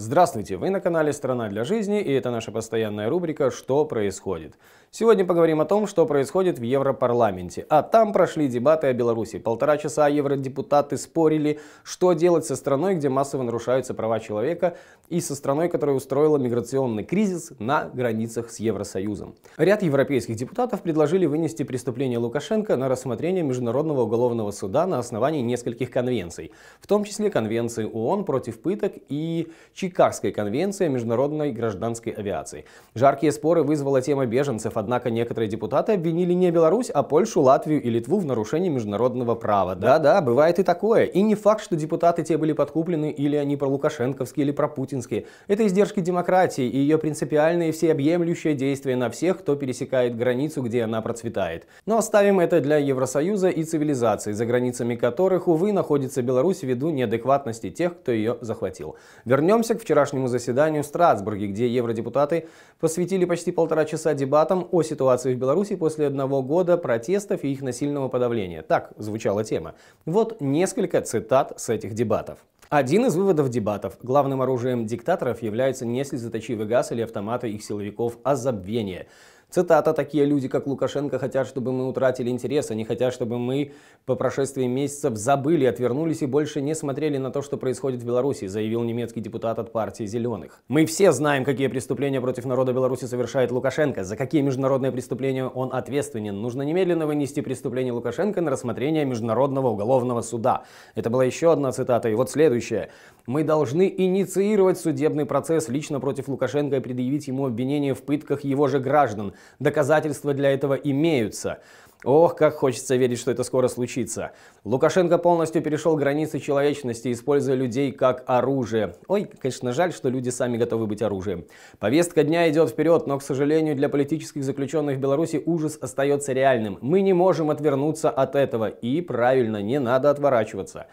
Здравствуйте, вы на канале «Страна для жизни» и это наша постоянная рубрика «Что происходит?». Сегодня поговорим о том, что происходит в Европарламенте. А там прошли дебаты о Беларуси. Полтора часа евродепутаты спорили, что делать со страной, где массово нарушаются права человека, и со страной, которая устроила миграционный кризис на границах с Евросоюзом. Ряд европейских депутатов предложили вынести преступление Лукашенко на рассмотрение Международного уголовного суда на основании нескольких конвенций, в том числе конвенции ООН против пыток и Чикагской конвенции о международной гражданской авиации. Жаркие споры вызвала тема беженцев, однако некоторые депутаты обвинили не Беларусь, а Польшу, Латвию и Литву в нарушении международного права. Да-да, бывает и такое. И не факт, что депутаты те были подкуплены или они про Лукашенковские или про Путинские. Это издержки демократии и ее принципиальные всеобъемлющие действия на всех, кто пересекает границу, где она процветает. Но оставим это для Евросоюза и цивилизации, за границами которых, увы, находится Беларусь ввиду неадекватности тех, кто ее захватил. Вернемся к к вчерашнему заседанию в Страсбурге, где евродепутаты посвятили почти полтора часа дебатам о ситуации в Беларуси после одного года протестов и их насильного подавления. Так звучала тема. Вот несколько цитат с этих дебатов. Один из выводов дебатов. Главным оружием диктаторов является не слезоточивый газ или автоматы их силовиков, а забвение – Цитата, такие люди, как Лукашенко, хотят, чтобы мы утратили интерес, они хотят, чтобы мы по прошествии месяцев забыли, отвернулись и больше не смотрели на то, что происходит в Беларуси, заявил немецкий депутат от партии «Зеленых». Мы все знаем, какие преступления против народа Беларуси совершает Лукашенко, за какие международные преступления он ответственен. Нужно немедленно вынести преступление Лукашенко на рассмотрение Международного уголовного суда. Это была еще одна цитата, и вот следующая. Мы должны инициировать судебный процесс лично против Лукашенко и предъявить ему обвинение в пытках его же граждан. Доказательства для этого имеются. Ох, как хочется верить, что это скоро случится. Лукашенко полностью перешел границы человечности, используя людей как оружие. Ой, конечно, жаль, что люди сами готовы быть оружием. Повестка дня идет вперед, но, к сожалению, для политических заключенных в Беларуси ужас остается реальным. Мы не можем отвернуться от этого. И правильно, не надо отворачиваться.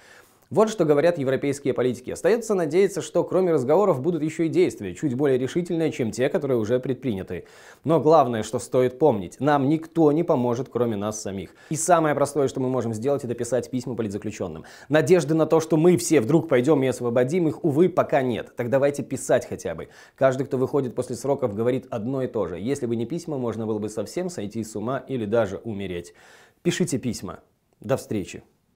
Вот что говорят европейские политики. Остается надеяться, что кроме разговоров будут еще и действия, чуть более решительные, чем те, которые уже предприняты. Но главное, что стоит помнить, нам никто не поможет, кроме нас самих. И самое простое, что мы можем сделать, это писать письма политзаключенным. Надежды на то, что мы все вдруг пойдем и освободим их, увы, пока нет. Так давайте писать хотя бы. Каждый, кто выходит после сроков, говорит одно и то же. Если бы не письма, можно было бы совсем сойти с ума или даже умереть. Пишите письма. До встречи.